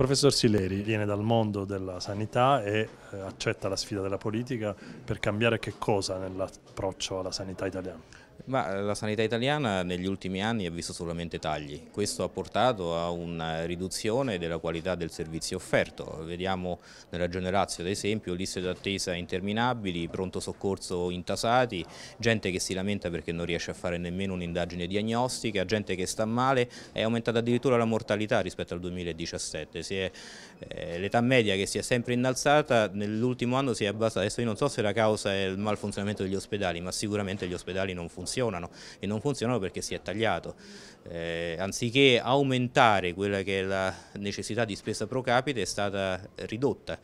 Professor Sileri viene dal mondo della sanità e eh, accetta la sfida della politica per cambiare che cosa nell'approccio alla sanità italiana? Ma eh, la sanità italiana negli ultimi anni ha visto solamente tagli, questo ha portato a una riduzione della qualità del servizio offerto, vediamo nella Regione Lazio ad esempio liste d'attesa interminabili, pronto soccorso intasati, gente che si lamenta perché non riesce a fare nemmeno un'indagine diagnostica, gente che sta male, è aumentata addirittura la mortalità rispetto al 2017, eh, l'età media che si è sempre innalzata nell'ultimo anno si è abbassata, adesso io non so se la causa è il malfunzionamento degli ospedali, ma sicuramente gli ospedali non funzionano funzionano e non funzionano perché si è tagliato. Eh, anziché aumentare quella che è la necessità di spesa pro capite è stata ridotta.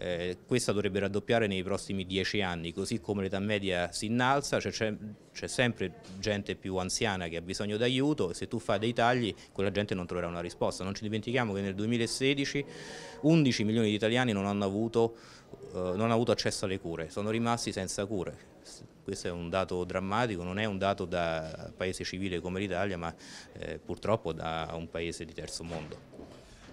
Eh, questa dovrebbe raddoppiare nei prossimi dieci anni, così come l'età media si innalza, cioè c'è sempre gente più anziana che ha bisogno d'aiuto e se tu fai dei tagli quella gente non troverà una risposta. Non ci dimentichiamo che nel 2016 11 milioni di italiani non hanno avuto, eh, non hanno avuto accesso alle cure, sono rimasti senza cure questo è un dato drammatico, non è un dato da paese civile come l'Italia, ma eh, purtroppo da un paese di terzo mondo.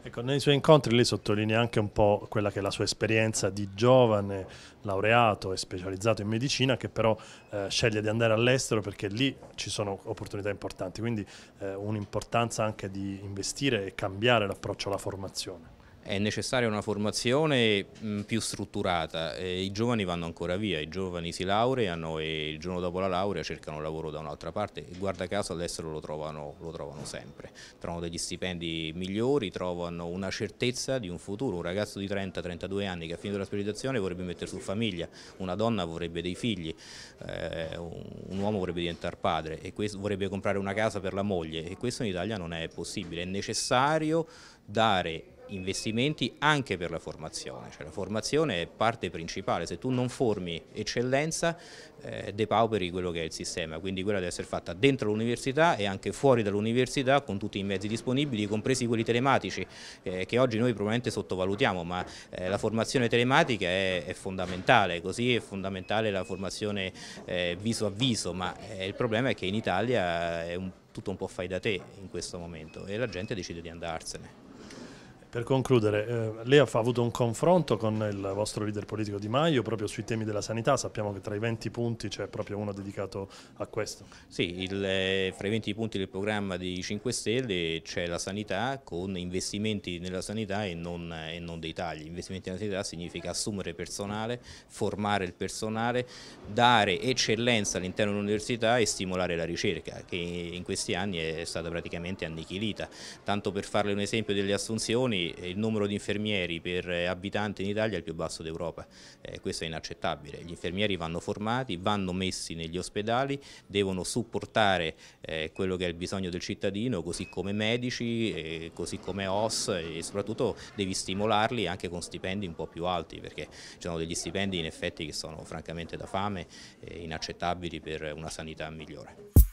Ecco, nei suoi incontri lei sottolinea anche un po' quella che è la sua esperienza di giovane laureato e specializzato in medicina che però eh, sceglie di andare all'estero perché lì ci sono opportunità importanti, quindi eh, un'importanza anche di investire e cambiare l'approccio alla formazione è necessaria una formazione mm, più strutturata, i giovani vanno ancora via, i giovani si laureano e il giorno dopo la laurea cercano lavoro da un'altra parte e guarda caso all'estero lo trovano, lo trovano sempre, trovano degli stipendi migliori, trovano una certezza di un futuro, un ragazzo di 30-32 anni che ha finito la specializzazione vorrebbe mettere su famiglia, una donna vorrebbe dei figli, eh, un uomo vorrebbe diventare padre e vorrebbe comprare una casa per la moglie e questo in Italia non è possibile, è necessario dare investimenti anche per la formazione, cioè la formazione è parte principale, se tu non formi eccellenza eh, depauperi quello che è il sistema, quindi quella deve essere fatta dentro l'università e anche fuori dall'università con tutti i mezzi disponibili, compresi quelli telematici eh, che oggi noi probabilmente sottovalutiamo, ma eh, la formazione telematica è, è, fondamentale, così è fondamentale la formazione eh, viso a viso, ma eh, il problema è che in Italia è un, tutto un po' fai da te in questo momento e la gente decide di andarsene. Per concludere, eh, lei ha avuto un confronto con il vostro leader politico Di Maio proprio sui temi della sanità, sappiamo che tra i 20 punti c'è proprio uno dedicato a questo. Sì, il, eh, fra i 20 punti del programma di 5 Stelle c'è la sanità con investimenti nella sanità e non, eh, e non, dei tagli. Investimenti nella sanità significa assumere personale, formare il personale, dare eccellenza all'interno dell'università e stimolare la ricerca che in questi anni è stata praticamente annichilita. Tanto per farle un esempio delle assunzioni, eh, il numero di infermieri per eh, abitante in Italia è il più basso d'Europa, eh, questo è inaccettabile, gli infermieri vanno formati, vanno messi negli ospedali, devono supportare eh, quello che è il bisogno del cittadino, così come medici, eh, così come OS eh, e soprattutto devi stimolarli anche con stipendi un po' più alti perché ci sono degli stipendi in effetti che sono francamente da fame inaccettabili per una sanità migliore.